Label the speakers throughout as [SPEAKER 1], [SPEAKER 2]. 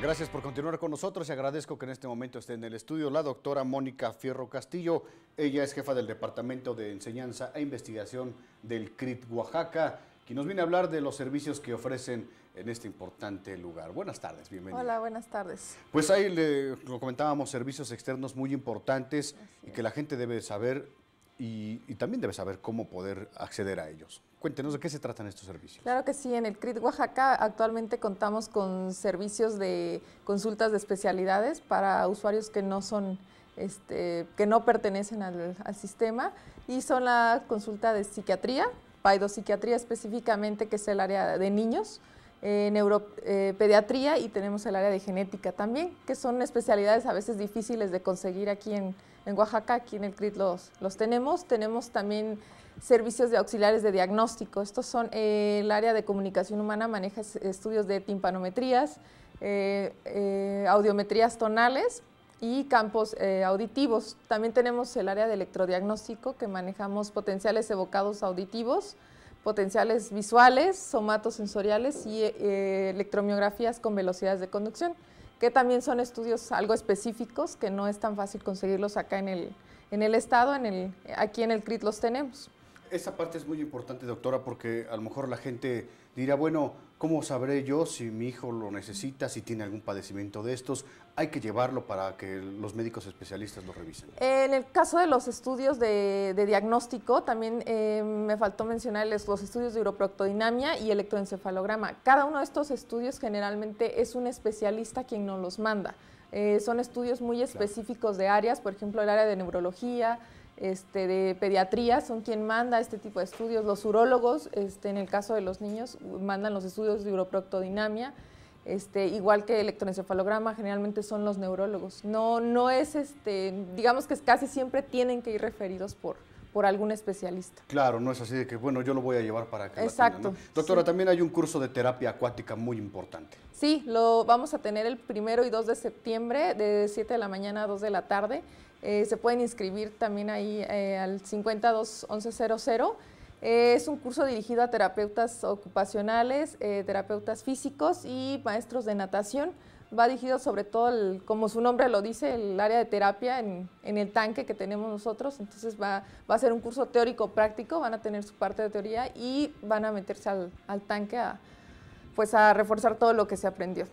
[SPEAKER 1] Gracias por continuar con nosotros y agradezco que en este momento esté en el estudio la doctora Mónica Fierro Castillo. Ella es jefa del Departamento de Enseñanza e Investigación del CRIT Oaxaca, quien nos viene a hablar de los servicios que ofrecen en este importante lugar. Buenas tardes, bienvenida. Hola,
[SPEAKER 2] buenas tardes.
[SPEAKER 1] Pues ahí le, lo comentábamos, servicios externos muy importantes y que la gente debe saber y, también debe saber cómo poder acceder a ellos. Cuéntenos de qué se tratan estos servicios.
[SPEAKER 2] Claro que sí, en el CRIT Oaxaca actualmente contamos con servicios de consultas de especialidades para usuarios que no son este, que no pertenecen al, sistema y son la consulta de psiquiatría, paidopsiquiatría específicamente, que es el área de niños, en eh, neuropediatría eh, y tenemos el área de genética también, que son especialidades a veces difíciles de conseguir aquí en, en Oaxaca, aquí en el CRIT los, tenemos. Tenemos también servicios de auxiliares de diagnóstico. Estos son eh, el área de comunicación humana, maneja estudios de timpanometrías, eh, eh, audiometrías tonales y campos auditivos. También tenemos el área de electrodiagnóstico, que manejamos potenciales evocados auditivos, potenciales visuales, somatosensoriales y electromiografías con velocidades de conducción que también son estudios algo específicos que no es tan fácil conseguirlos acá en el, estado, aquí en el CRIT los tenemos.
[SPEAKER 1] Esa parte es muy importante, doctora, porque a lo mejor la gente dirá, bueno, ¿cómo sabré yo si mi hijo lo necesita, si tiene algún padecimiento de estos? Hay que llevarlo para que los médicos especialistas lo revisen. En
[SPEAKER 2] el caso de los estudios de, diagnóstico, también eh, me faltó mencionar los estudios de uroproctodinamia y electroencefalograma. Cada uno de estos estudios generalmente es un especialista quien nos los manda. Eh, son estudios muy específicos de áreas, por ejemplo, el área de neurología, este, de pediatría son quien manda este tipo de estudios. Los urólogos, este, en el caso de los niños, mandan los estudios de uroproctodinamia. Este, igual que electroencefalograma, generalmente son los neurólogos. No, no es, este, digamos que casi siempre tienen que ir referidos por, por algún especialista.
[SPEAKER 1] Claro, no es así de que, bueno, yo lo voy a llevar para acá. Exacto. Doctora, también hay un curso de terapia acuática muy importante.
[SPEAKER 2] Sí, lo vamos a tener el primero y 2 de septiembre, de 7 de la mañana a 2 de la tarde. Eh, se pueden inscribir también ahí eh, al 521100. Eh, es un curso dirigido a terapeutas ocupacionales, terapeutas físicos y maestros de natación va dirigido sobre todo, el, como su nombre lo dice, el área de terapia en, el tanque que tenemos nosotros. Entonces va, va, a ser un curso teórico práctico, van a tener su parte de teoría y van a meterse al, al tanque a, pues a reforzar todo lo que se aprendió.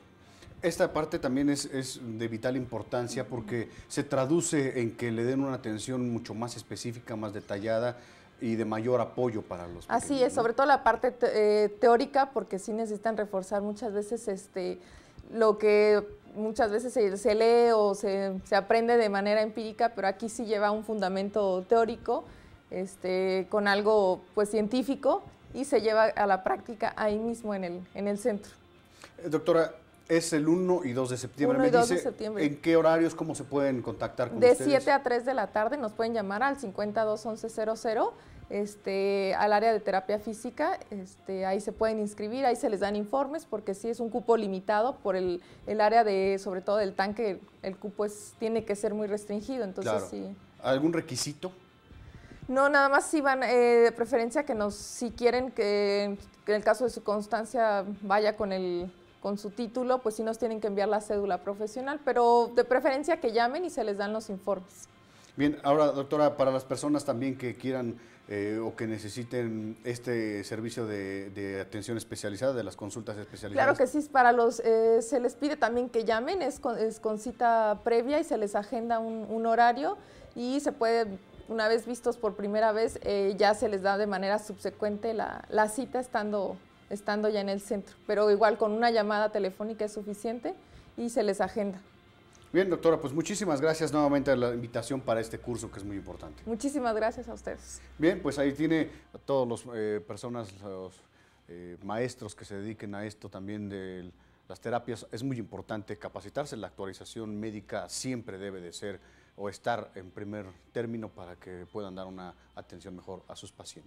[SPEAKER 1] Esta parte también es, es, de vital importancia porque se traduce en que le den una atención mucho más específica, más detallada y de mayor apoyo para los Así es, sobre
[SPEAKER 2] todo la parte eh, teórica porque sí necesitan reforzar muchas veces este lo que muchas veces se, lee o se, aprende de manera empírica, pero aquí sí lleva un fundamento teórico, este, con algo pues científico y se lleva a la práctica ahí mismo en el, en el centro.
[SPEAKER 1] Eh, doctora, es el 1 y 2 de septiembre. 1 y Me dice de septiembre. ¿En qué horarios, cómo se pueden contactar con ustedes? De 7
[SPEAKER 2] a 3 de la tarde nos pueden llamar al 52 este, al área de terapia física. Este, ahí se pueden inscribir, ahí se les dan informes porque sí es un cupo limitado por el, el área de, sobre todo del tanque, el cupo es, tiene que ser muy restringido. Entonces,
[SPEAKER 1] ¿Algún requisito?
[SPEAKER 2] No, nada más si van, eh, de preferencia que nos, si quieren que, en el caso de su constancia vaya con el con su título, pues sí nos tienen que enviar la cédula profesional, pero de preferencia que llamen y se les dan los informes.
[SPEAKER 1] Bien, ahora doctora, para las personas también que quieran eh, o que necesiten este servicio de, atención especializada, de las consultas especializadas. Claro
[SPEAKER 2] que sí, para los, eh, se les pide también que llamen, es con, cita previa y se les agenda un, horario y se puede, una vez vistos por primera vez, eh, ya se les da de manera subsecuente la, cita estando, estando ya en el centro, pero igual con una llamada telefónica es suficiente y se les agenda.
[SPEAKER 1] Bien, doctora, pues muchísimas gracias nuevamente a la invitación para este curso que es muy importante.
[SPEAKER 2] Muchísimas gracias a ustedes.
[SPEAKER 1] Bien, pues ahí tiene a todas las eh, personas, los eh, maestros que se dediquen a esto también de las terapias. Es muy importante capacitarse, la actualización médica siempre debe de ser o estar en primer término para que puedan dar una atención mejor a sus pacientes.